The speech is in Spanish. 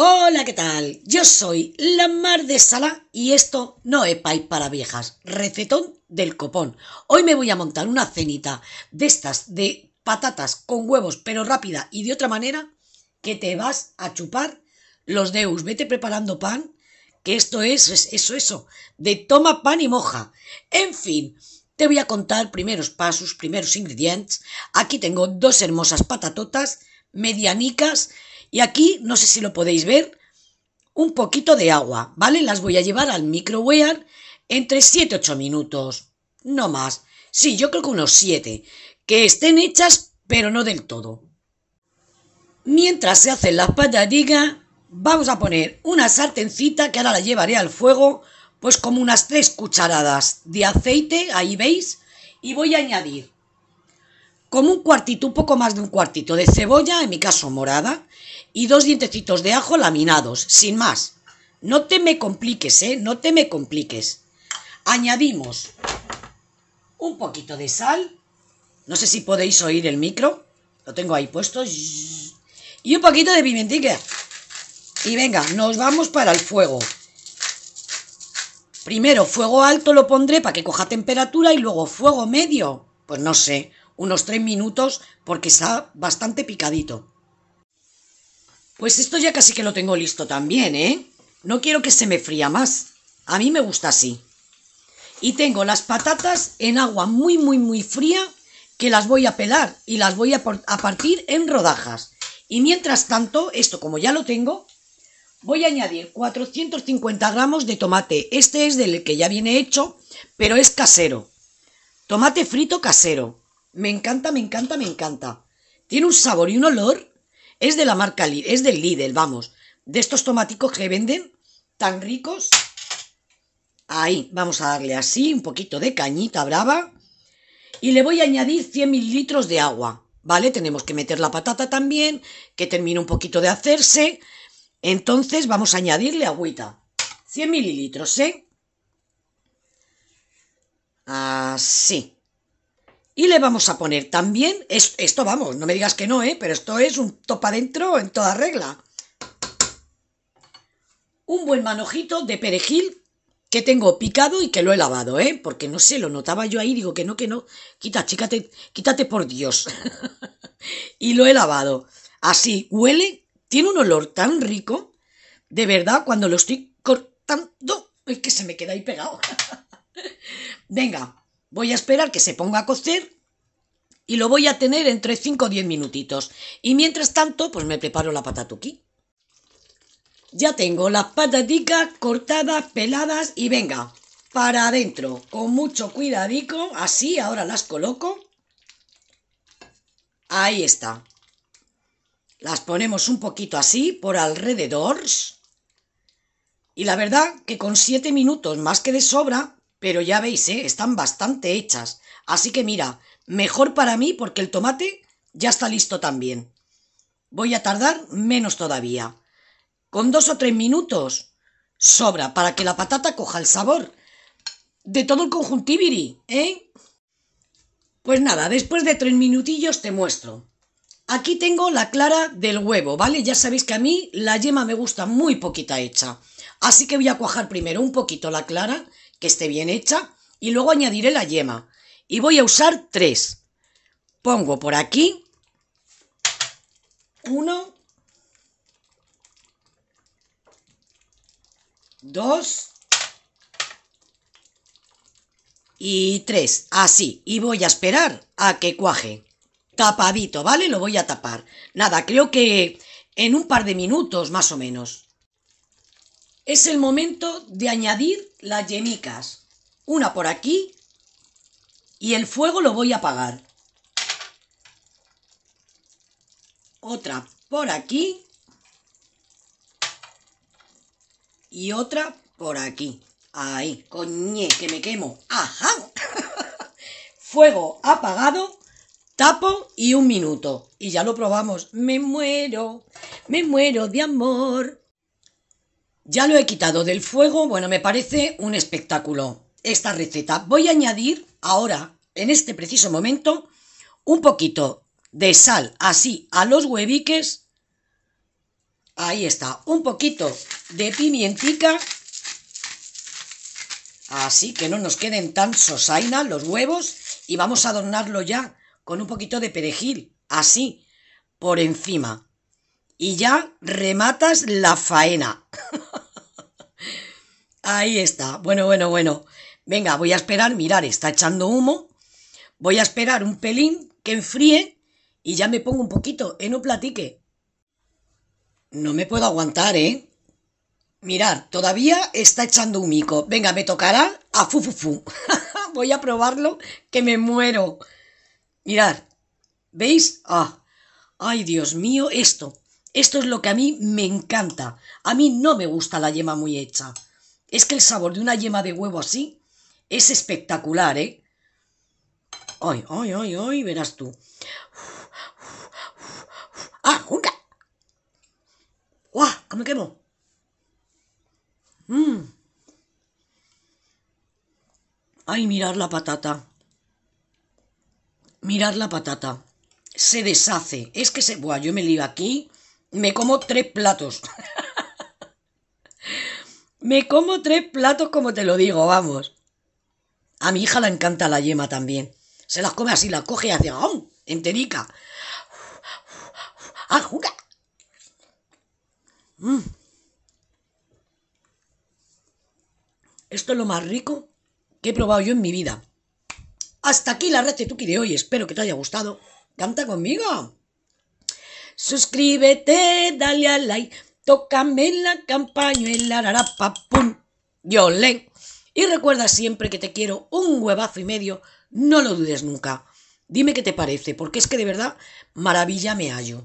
Hola, ¿qué tal? Yo soy la Mar de Sala y esto no es Pai para viejas, recetón del copón. Hoy me voy a montar una cenita de estas de patatas con huevos, pero rápida y de otra manera que te vas a chupar los deus. Vete preparando pan, que esto es, es eso, eso, de toma pan y moja. En fin, te voy a contar primeros pasos, primeros ingredientes. Aquí tengo dos hermosas patatotas medianicas y aquí, no sé si lo podéis ver, un poquito de agua, ¿vale? Las voy a llevar al microwave entre 7-8 minutos, no más. Sí, yo creo que unos 7, que estén hechas, pero no del todo. Mientras se hacen las patadigas, vamos a poner una sartencita que ahora la llevaré al fuego, pues como unas 3 cucharadas de aceite, ahí veis, y voy a añadir como un cuartito, un poco más de un cuartito de cebolla, en mi caso morada, y dos dientecitos de ajo laminados, sin más. No te me compliques, ¿eh? No te me compliques. Añadimos un poquito de sal. No sé si podéis oír el micro. Lo tengo ahí puesto. Y un poquito de pimentica. Y venga, nos vamos para el fuego. Primero fuego alto lo pondré para que coja temperatura y luego fuego medio. Pues no sé, unos tres minutos porque está bastante picadito. Pues esto ya casi que lo tengo listo también, ¿eh? No quiero que se me fría más. A mí me gusta así. Y tengo las patatas en agua muy, muy, muy fría que las voy a pelar y las voy a, partir en rodajas. Y mientras tanto, esto como ya lo tengo, voy a añadir 450 gramos de tomate. Este es del que ya viene hecho, pero es casero. Tomate frito casero. Me encanta, me encanta, me encanta. Tiene un sabor y un olor es de la marca Lidl, es del Lidl, vamos. De estos tomaticos que venden tan ricos. Ahí, vamos a darle así, un poquito de cañita brava. Y le voy a añadir 100 mililitros de agua, ¿vale? Tenemos que meter la patata también, que termine un poquito de hacerse. Entonces vamos a añadirle agüita. 100 mililitros, ¿eh? Así. Y le vamos a poner también, esto, vamos, no me digas que no, ¿eh? pero esto es un top adentro en toda regla. Un buen manojito de perejil que tengo picado y que lo he lavado, ¿eh? Porque no sé, lo notaba yo ahí, digo que no, que no. Quita, chícate, quítate por Dios. y lo he lavado. Así, huele, tiene un olor tan rico. De verdad, cuando lo estoy cortando, es que se me queda ahí pegado. Venga, Voy a esperar que se ponga a cocer y lo voy a tener entre 5 o 10 minutitos. Y mientras tanto, pues me preparo la patatuki. Ya tengo las pataticas cortadas, peladas y venga, para adentro, con mucho cuidadico, así ahora las coloco. Ahí está. Las ponemos un poquito así, por alrededor. Y la verdad que con 7 minutos más que de sobra, pero ya veis, ¿eh? están bastante hechas. Así que mira, mejor para mí porque el tomate ya está listo también. Voy a tardar menos todavía. Con dos o tres minutos sobra para que la patata coja el sabor de todo el conjuntiviri, ¿eh? Pues nada, después de tres minutillos te muestro. Aquí tengo la clara del huevo, ¿vale? Ya sabéis que a mí la yema me gusta muy poquita hecha. Así que voy a cuajar primero un poquito la clara que esté bien hecha y luego añadiré la yema. Y voy a usar tres. Pongo por aquí uno, dos y tres. Así. Y voy a esperar a que cuaje. Tapadito, ¿vale? Lo voy a tapar. Nada, creo que en un par de minutos más o menos. Es el momento de añadir las yemicas. Una por aquí y el fuego lo voy a apagar. Otra por aquí y otra por aquí. Ahí, coñe, que me quemo. ¡Ajá! Fuego apagado, tapo y un minuto. Y ya lo probamos. Me muero, me muero de amor. Ya lo he quitado del fuego, bueno, me parece un espectáculo esta receta. Voy a añadir ahora, en este preciso momento, un poquito de sal así a los hueviques. Ahí está, un poquito de pimientica. Así que no nos queden tan sosaina los huevos y vamos a adornarlo ya con un poquito de perejil, así, por encima. Y ya rematas la faena. Ahí está. Bueno, bueno, bueno. Venga, voy a esperar. Mirar, está echando humo. Voy a esperar un pelín que enfríe y ya me pongo un poquito en no platique. No me puedo aguantar, ¿eh? Mirar, todavía está echando humico. Venga, me tocará a ah, fufufu. voy a probarlo que me muero. Mirar, ¿veis? Ah, ay Dios mío, esto. Esto es lo que a mí me encanta. A mí no me gusta la yema muy hecha. Es que el sabor de una yema de huevo así es espectacular, ¿eh? ¡Ay, ay, ay, ay! Verás tú. ¡Ah, juca! ¡Guau! ¿Cómo me quemo! ¡Mmm! ¡Ay, mirar la patata! Mirar la patata. Se deshace. Es que se... Buah, yo me lío aquí. Me como tres platos. Me como tres platos como te lo digo, vamos. A mi hija le encanta la yema también. Se las come así, las coge y hace ah, enterica. ah, Esto es lo más rico que he probado yo en mi vida. Hasta aquí la Tuki de hoy. Espero que te haya gustado. ¡Canta conmigo! Suscríbete, dale al like Tócame la campañuela, yo le. Y recuerda siempre que te quiero un huevazo y medio, no lo dudes nunca. Dime qué te parece, porque es que de verdad maravilla me hallo.